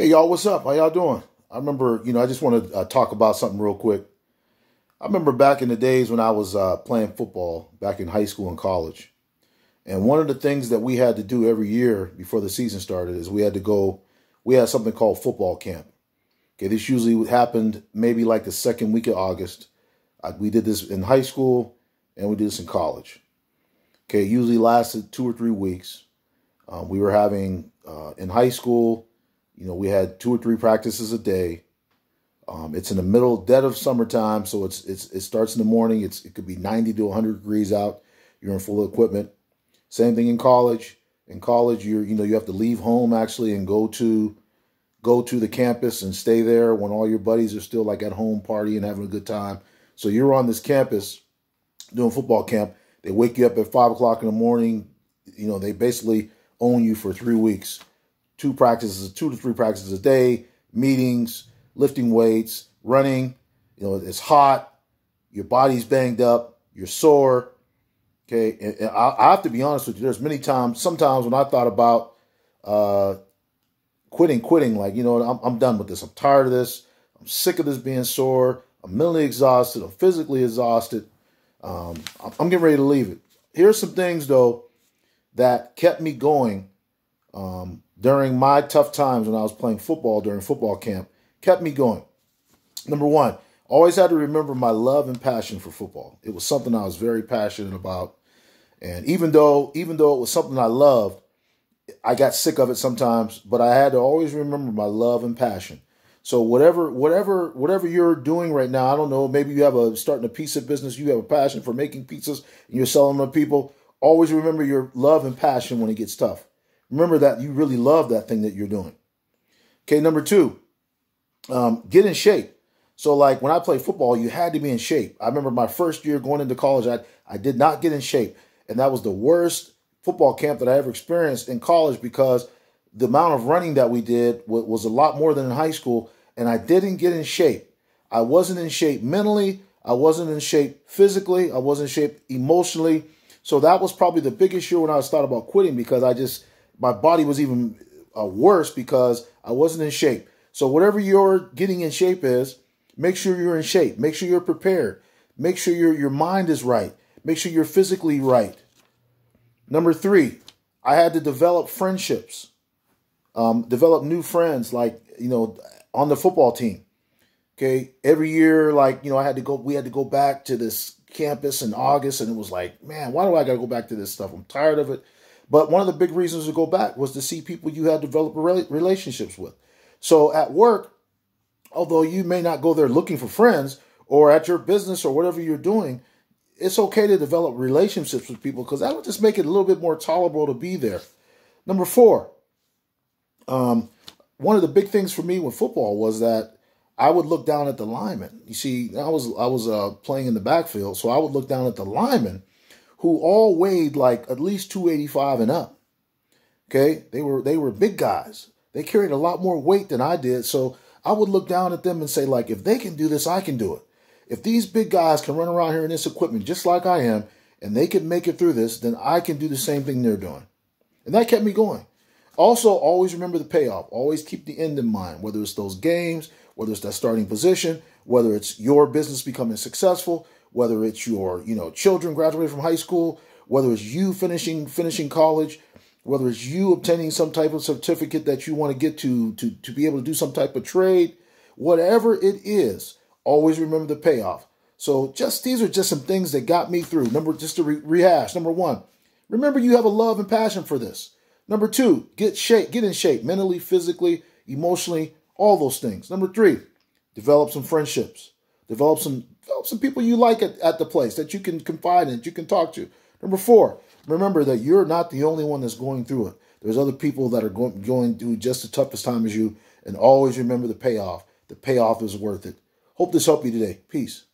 Hey, y'all, what's up? How y'all doing? I remember, you know, I just want to uh, talk about something real quick. I remember back in the days when I was uh, playing football back in high school and college. And one of the things that we had to do every year before the season started is we had to go, we had something called football camp. Okay, this usually happened maybe like the second week of August. Uh, we did this in high school and we did this in college. Okay, usually lasted two or three weeks. Um, we were having uh, in high school, you know, we had two or three practices a day. Um, it's in the middle dead of summertime, so it's it's it starts in the morning. It's it could be 90 to 100 degrees out. You're in full equipment. Same thing in college. In college, you're you know you have to leave home actually and go to go to the campus and stay there when all your buddies are still like at home partying having a good time. So you're on this campus doing football camp. They wake you up at five o'clock in the morning. You know they basically own you for three weeks two practices, two to three practices a day, meetings, lifting weights, running. You know, it's hot. Your body's banged up. You're sore. Okay, and, and I, I, have to be honest with you. There's many times, sometimes when I thought about uh, quitting, quitting, like you know, I'm, I'm done with this. I'm tired of this. I'm sick of this being sore. I'm mentally exhausted. I'm physically exhausted. Um, I'm getting ready to leave it. Here's some things though that kept me going um, during my tough times when I was playing football during football camp kept me going. Number one, always had to remember my love and passion for football. It was something I was very passionate about. And even though even though it was something I loved, I got sick of it sometimes, but I had to always remember my love and passion. So whatever whatever whatever you're doing right now, I don't know, maybe you have a starting a pizza business, you have a passion for making pizzas and you're selling them to people, always remember your love and passion when it gets tough. Remember that you really love that thing that you're doing. Okay, number two, um, get in shape. So, like when I played football, you had to be in shape. I remember my first year going into college, I, I did not get in shape. And that was the worst football camp that I ever experienced in college because the amount of running that we did was a lot more than in high school. And I didn't get in shape. I wasn't in shape mentally. I wasn't in shape physically. I wasn't in shape emotionally. So that was probably the biggest year when I was thought about quitting because I just my body was even uh, worse because I wasn't in shape. So whatever you're getting in shape is, make sure you're in shape. Make sure you're prepared. Make sure your your mind is right. Make sure you're physically right. Number three, I had to develop friendships, um, develop new friends, like you know, on the football team. Okay, every year, like you know, I had to go. We had to go back to this campus in August, and it was like, man, why do I got to go back to this stuff? I'm tired of it. But one of the big reasons to go back was to see people you had developed relationships with. So at work, although you may not go there looking for friends or at your business or whatever you're doing, it's okay to develop relationships with people because that will just make it a little bit more tolerable to be there. Number four, um, one of the big things for me with football was that I would look down at the linemen. You see, I was I was uh, playing in the backfield, so I would look down at the linemen who all weighed like at least 285 and up. Okay, they were they were big guys. They carried a lot more weight than I did, so I would look down at them and say like, if they can do this, I can do it. If these big guys can run around here in this equipment just like I am, and they can make it through this, then I can do the same thing they're doing. And that kept me going. Also, always remember the payoff. Always keep the end in mind, whether it's those games, whether it's that starting position, whether it's your business becoming successful, whether it's your, you know, children graduating from high school, whether it's you finishing finishing college, whether it's you obtaining some type of certificate that you want to get to to to be able to do some type of trade, whatever it is, always remember the payoff. So just these are just some things that got me through. Number just to re rehash. Number one, remember you have a love and passion for this. Number two, get shape, get in shape mentally, physically, emotionally, all those things. Number three, develop some friendships. Develop some develop some people you like at, at the place that you can confide in, you can talk to. Number four, remember that you're not the only one that's going through it. There's other people that are going, going through just the toughest time as you, and always remember the payoff. The payoff is worth it. Hope this helped you today. Peace.